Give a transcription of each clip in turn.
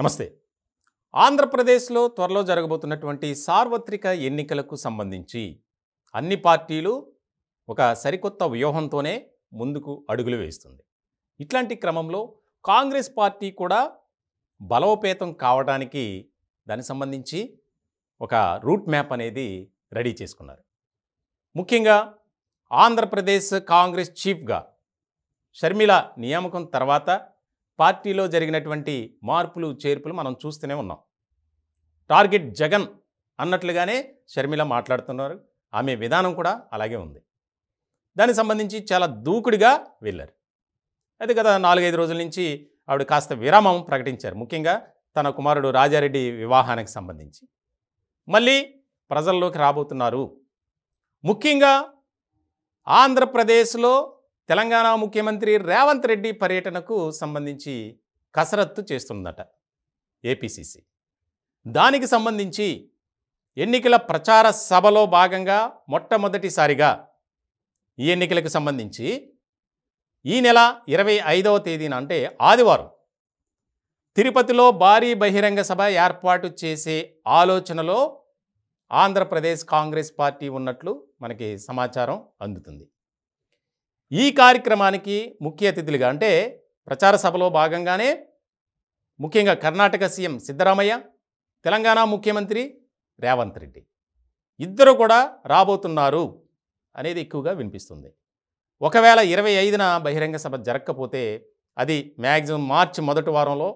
నమస్తే ఆంధ్రప్రదేశ్లో త్వరలో జరగబోతున్నటువంటి సార్వత్రిక ఎన్నికలకు సంబంధించి అన్ని పార్టీలు ఒక సరికొత్త వ్యూహంతోనే ముందుకు అడుగులు వేస్తుంది ఇట్లాంటి క్రమంలో కాంగ్రెస్ పార్టీ కూడా బలోపేతం కావడానికి దానికి సంబంధించి ఒక రూట్ మ్యాప్ అనేది రెడీ చేసుకున్నారు ముఖ్యంగా ఆంధ్రప్రదేశ్ కాంగ్రెస్ చీఫ్గా షర్మిల నియామకం తర్వాత పార్టీలో జరిగినటువంటి మార్పులు చేర్పులు మనం చూస్తూనే ఉన్నాం టార్గెట్ జగన్ అన్నట్లుగానే షర్మిల మాట్లాడుతున్నారు ఆమె విధానం కూడా అలాగే ఉంది దానికి సంబంధించి చాలా దూకుడిగా వెళ్ళారు అయితే గత నాలుగైదు రోజుల నుంచి ఆవిడ కాస్త విరామం ప్రకటించారు ముఖ్యంగా తన కుమారుడు రాజారెడ్డి వివాహానికి సంబంధించి మళ్ళీ ప్రజల్లోకి రాబోతున్నారు ముఖ్యంగా ఆంధ్రప్రదేశ్లో తెలంగాణ ముఖ్యమంత్రి రేవంత్ రెడ్డి పర్యటనకు సంబంధించి కసరత్తు చేస్తుందట ఏపీసీసీ దానికి సంబంధించి ఎన్నికల ప్రచార సభలో భాగంగా మొట్టమొదటిసారిగా ఈ ఎన్నికలకు సంబంధించి ఈ నెల ఇరవై ఐదవ తేదీన అంటే ఆదివారం తిరుపతిలో భారీ బహిరంగ సభ ఏర్పాటు చేసే ఆలోచనలో ఆంధ్రప్రదేశ్ కాంగ్రెస్ పార్టీ ఉన్నట్లు మనకి సమాచారం అందుతుంది ఈ కార్యక్రమానికి ముఖ్య అతిథులుగా అంటే ప్రచార సభలో భాగంగానే ముఖ్యంగా కర్ణాటక సీఎం సిద్ధరామయ్య తెలంగాణ ముఖ్యమంత్రి రేవంత్ రెడ్డి ఇద్దరు కూడా రాబోతున్నారు అనేది ఎక్కువగా వినిపిస్తుంది ఒకవేళ ఇరవై ఐదున బహిరంగ సభ జరగకపోతే అది మ్యాక్సిమం మార్చి మొదటి వారంలో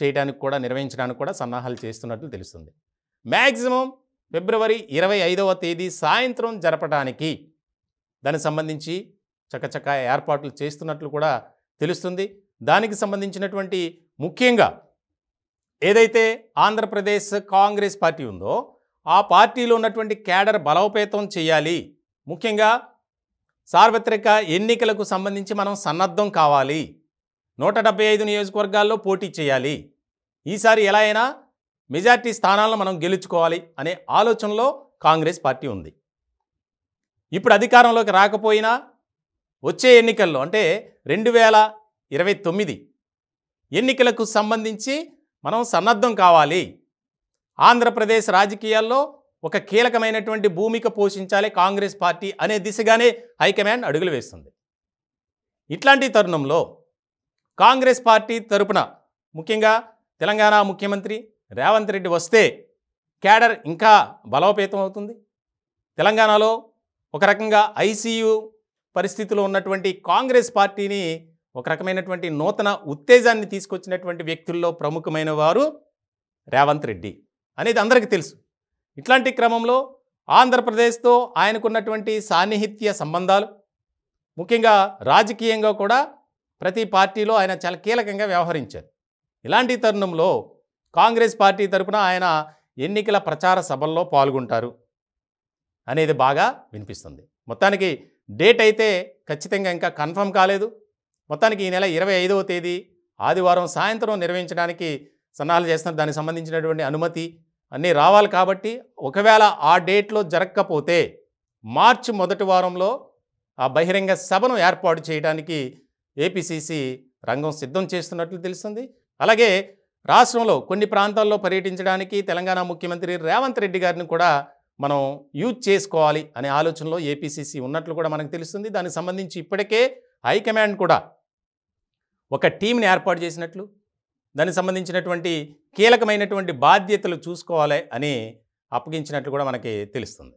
చేయడానికి కూడా నిర్వహించడానికి కూడా సన్నాహాలు చేస్తున్నట్లు తెలుస్తుంది మ్యాక్సిమం ఫిబ్రవరి ఇరవై ఐదవ తేదీ సాయంత్రం జరపడానికి దానికి సంబంధించి చకచకా ఏర్పాట్లు చేస్తున్నట్లు కూడా తెలుస్తుంది దానికి సంబంధించినటువంటి ముఖ్యంగా ఏదైతే ఆంధ్రప్రదేశ్ కాంగ్రెస్ పార్టీ ఉందో ఆ పార్టీలో ఉన్నటువంటి క్యాడర్ బలోపేతం చేయాలి ముఖ్యంగా సార్వత్రిక ఎన్నికలకు సంబంధించి మనం సన్నద్ధం కావాలి నూట డెబ్బై ఐదు నియోజకవర్గాల్లో పోటీ చేయాలి ఈసారి ఎలా అయినా మెజార్టీ స్థానాలను మనం గెలుచుకోవాలి అనే ఆలోచనలో కాంగ్రెస్ పార్టీ ఉంది ఇప్పుడు అధికారంలోకి రాకపోయినా వచ్చే ఎన్నికల్లో అంటే రెండు వేల ఇరవై తొమ్మిది ఎన్నికలకు సంబంధించి మనం సన్నద్ధం కావాలి ఆంధ్రప్రదేశ్ రాజకీయాల్లో ఒక కీలకమైనటువంటి భూమిక పోషించాలి కాంగ్రెస్ పార్టీ అనే దిశగానే హైకమాండ్ అడుగులు వేస్తుంది ఇట్లాంటి తరుణంలో కాంగ్రెస్ పార్టీ తరపున ముఖ్యంగా తెలంగాణ ముఖ్యమంత్రి రేవంత్ రెడ్డి వస్తే క్యాడర్ ఇంకా బలోపేతం అవుతుంది తెలంగాణలో ఒక రకంగా ఐసీయూ పరిస్థితిలో ఉన్నటువంటి కాంగ్రెస్ పార్టీని ఒక రకమైనటువంటి నూతన ఉత్తేజాన్ని తీసుకొచ్చినటువంటి వ్యక్తుల్లో ప్రముఖమైన వారు రేవంత్ రెడ్డి అనేది అందరికీ తెలుసు ఇట్లాంటి క్రమంలో ఆంధ్రప్రదేశ్తో ఆయనకున్నటువంటి సాన్నిహిత్య సంబంధాలు ముఖ్యంగా రాజకీయంగా కూడా ప్రతి పార్టీలో ఆయన చాలా కీలకంగా వ్యవహరించారు ఇలాంటి తరుణంలో కాంగ్రెస్ పార్టీ తరఫున ఆయన ఎన్నికల ప్రచార సభల్లో పాల్గొంటారు అనేది బాగా వినిపిస్తుంది మొత్తానికి డేట్ అయితే ఖచ్చితంగా ఇంకా కన్ఫర్మ్ కాలేదు మొత్తానికి ఈ నెల ఇరవై ఐదవ తేదీ ఆదివారం సాయంత్రం నిర్వహించడానికి సన్నాహాలు చేస్తున్న దానికి సంబంధించినటువంటి అనుమతి అన్నీ రావాలి కాబట్టి ఒకవేళ ఆ డేట్లో జరగకపోతే మార్చి మొదటి వారంలో ఆ బహిరంగ సభను ఏర్పాటు చేయడానికి ఏపీసీసీ రంగం సిద్ధం చేస్తున్నట్లు తెలుస్తుంది అలాగే రాష్ట్రంలో కొన్ని ప్రాంతాల్లో పర్యటించడానికి తెలంగాణ ముఖ్యమంత్రి రేవంత్ రెడ్డి గారిని కూడా మనం యూజ్ చేసుకోవాలి అనే ఆలోచనలో ఏపీసీసీ ఉన్నట్లు కూడా మనకు తెలుస్తుంది దానికి సంబంధించి ఇప్పటికే హైకమాండ్ కూడా ఒక టీంని ఏర్పాటు చేసినట్లు దానికి సంబంధించినటువంటి కీలకమైనటువంటి బాధ్యతలు చూసుకోవాలి అని అప్పగించినట్లు కూడా మనకి తెలుస్తుంది